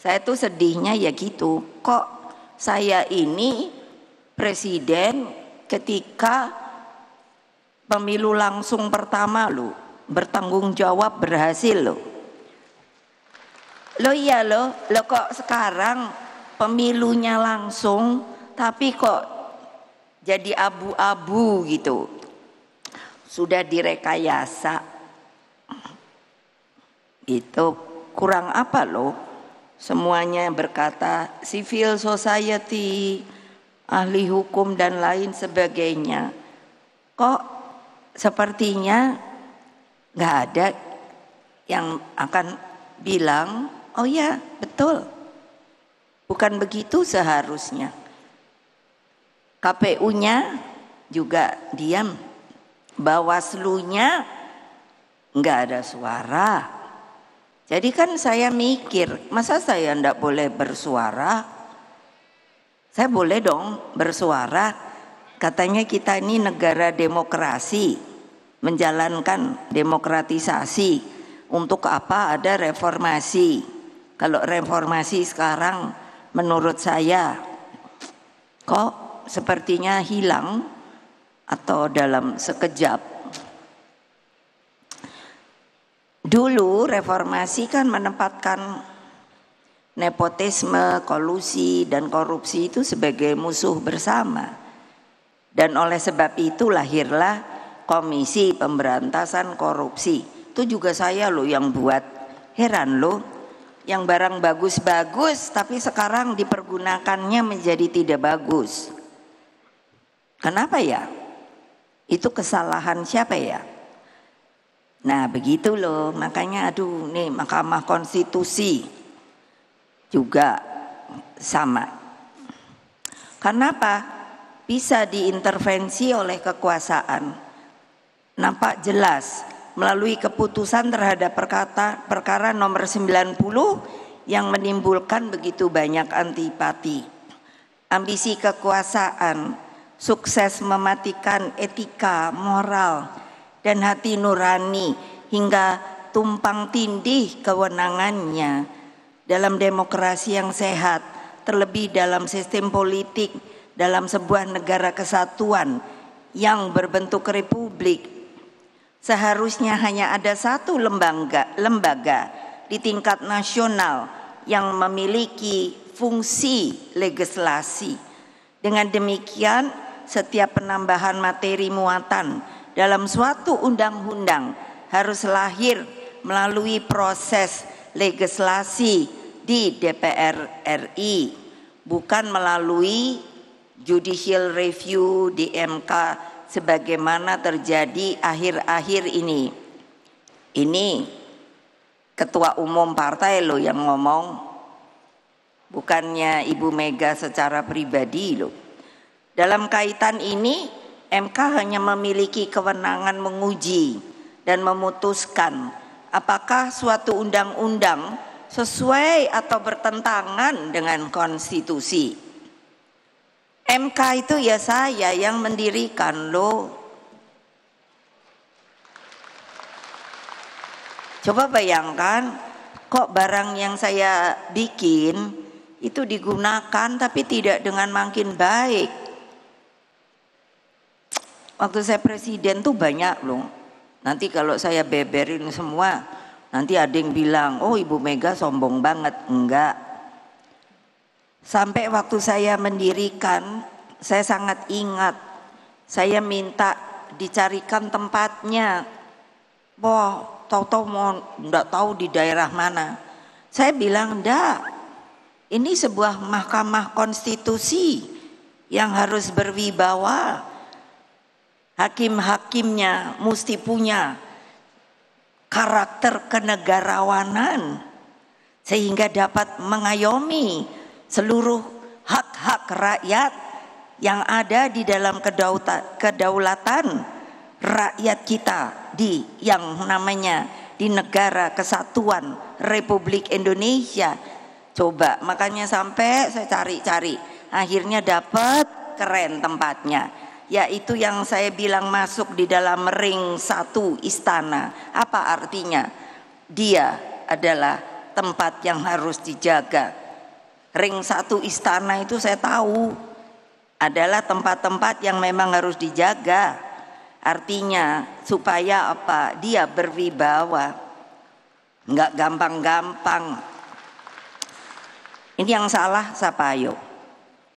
Saya tuh sedihnya ya gitu. Kok saya ini presiden ketika pemilu langsung pertama lo bertanggung jawab berhasil lo. Lo iya lo, lo kok sekarang pemilunya langsung tapi kok jadi abu-abu gitu. Sudah direkayasa. Itu kurang apa loh? Semuanya berkata civil society, ahli hukum dan lain sebagainya. Kok sepertinya nggak ada yang akan bilang, oh ya betul, bukan begitu seharusnya. KPU-nya juga diam, Bawaslu-nya nggak ada suara. Jadi kan saya mikir, masa saya tidak boleh bersuara? Saya boleh dong bersuara. Katanya kita ini negara demokrasi, menjalankan demokratisasi. Untuk apa ada reformasi? Kalau reformasi sekarang menurut saya kok sepertinya hilang atau dalam sekejap Dulu reformasi kan menempatkan nepotisme, kolusi, dan korupsi itu sebagai musuh bersama. Dan oleh sebab itu lahirlah Komisi Pemberantasan Korupsi. Itu juga saya loh yang buat heran loh. Yang barang bagus-bagus tapi sekarang dipergunakannya menjadi tidak bagus. Kenapa ya? Itu kesalahan siapa ya? Nah begitu loh, makanya aduh nih Mahkamah Konstitusi juga sama. Karena apa? Bisa diintervensi oleh kekuasaan. Nampak jelas melalui keputusan terhadap perkata, perkara nomor 90 yang menimbulkan begitu banyak antipati. Ambisi kekuasaan sukses mematikan etika, moral, dan hati nurani hingga tumpang tindih kewenangannya dalam demokrasi yang sehat, terlebih dalam sistem politik dalam sebuah negara kesatuan yang berbentuk republik. Seharusnya hanya ada satu lembaga, lembaga di tingkat nasional yang memiliki fungsi legislasi. Dengan demikian, setiap penambahan materi muatan dalam suatu undang-undang harus lahir melalui proses legislasi di DPR RI, bukan melalui judicial review di MK sebagaimana terjadi akhir-akhir ini. Ini ketua umum partai lo yang ngomong bukannya Ibu Mega secara pribadi lo. Dalam kaitan ini MK hanya memiliki kewenangan menguji dan memutuskan apakah suatu undang-undang sesuai atau bertentangan dengan konstitusi. MK itu ya saya yang mendirikan loh. Coba bayangkan kok barang yang saya bikin itu digunakan tapi tidak dengan makin baik waktu saya presiden tuh banyak loh. Nanti kalau saya beberin semua, nanti ada yang bilang, oh Ibu Mega sombong banget. Enggak. Sampai waktu saya mendirikan, saya sangat ingat. Saya minta dicarikan tempatnya. Wah, tahu-tahu mau enggak tahu di daerah mana. Saya bilang, enggak. Ini sebuah mahkamah konstitusi yang harus berwibawa hakim-hakimnya mesti punya karakter kenegarawanan sehingga dapat mengayomi seluruh hak-hak rakyat yang ada di dalam kedaulatan rakyat kita di yang namanya di negara kesatuan Republik Indonesia. Coba makanya sampai saya cari-cari akhirnya dapat keren tempatnya yaitu yang saya bilang masuk di dalam ring satu istana. Apa artinya? Dia adalah tempat yang harus dijaga. Ring satu istana itu saya tahu adalah tempat-tempat yang memang harus dijaga. Artinya supaya apa? Dia berwibawa. Enggak gampang-gampang. Ini yang salah Sapayo.